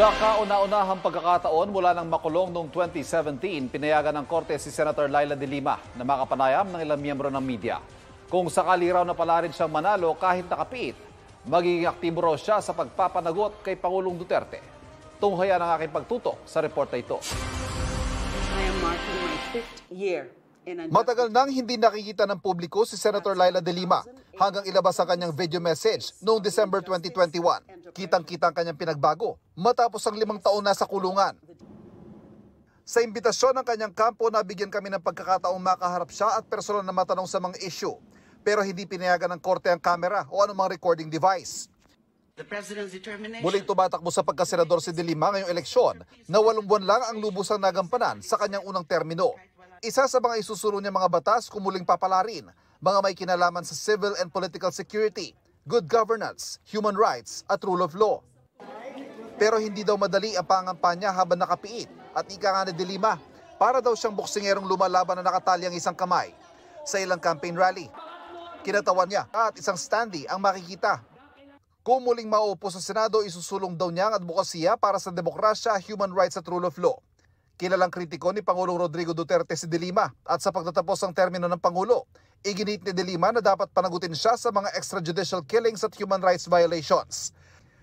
Sa kauna-unahang pagkakataon mula ng makulong noong 2017, pinayagan ng korte si Senator Laila de Lima na makapanayam ng ilang miyembro ng media. Kung sakali raw na pala rin siyang manalo kahit nakapiit, magiging aktibo raw siya sa pagpapanagot kay Pangulong Duterte. Tunghaya ng aking pagtutok sa reporta ito. I am marking my fifth year Matagal nang hindi nakikita ng publiko si Senator Laila de Lima hanggang ilabas ang kanyang video message noong December 2021. Kitang-kita ang kanyang pinagbago matapos ang limang taon na sa kulungan. Sa imbitasyon ng kanyang kampo, nabigyan kami ng pagkakataong makaharap siya at personal na matanong sa mga issue. Pero hindi pinayagan ng korte ang kamera o anumang recording device. Muling tumatakbo sa pagkasenador si Dilima ngayong eleksyon na walong buwan lang ang lubusang nagampanan sa kanyang unang termino. Isa sa mga isusunod niya mga batas kumuling papalarin, mga may kinalaman sa civil and political security, good governance, human rights at rule of law. Pero hindi daw madali ang pangampanya habang nakapiit at ika nga na dilima para daw siyang boksingerong lumalaban na nakatali ang isang kamay sa ilang campaign rally. Kinatawan niya at isang standee ang makikita. Kung muling maupo sa Senado, isusulong daw niya ang advokasya para sa demokrasya, human rights at rule of law. Kilalang kritiko ni Pangulong Rodrigo Duterte si De at sa pagtatapos ng termino ng Pangulo, iginit ni De na dapat panagutin siya sa mga extrajudicial killings at human rights violations.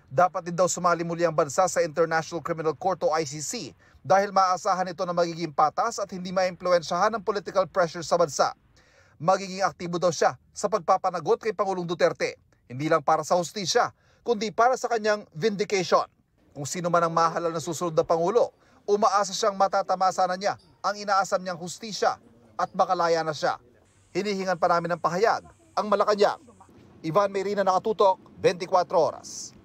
Dapat din daw sumali muli ang bansa sa International Criminal Court o ICC dahil maaasahan ito na magiging patas at hindi maimpluensyahan ng political pressure sa bansa. Magiging aktibo daw siya sa pagpapanagot kay Pangulong Duterte, hindi lang para sa hustisya, kundi para sa kanyang vindication. Kung sino man ang mahalal na susunod na Pangulo, Umaasa siyang matatamasa na niya ang inaasam niyang hustisya at makalaya na siya. Hinihingan pa namin ng pahayag ang Malacanang. Ivan Merina nakatutok, 24 oras.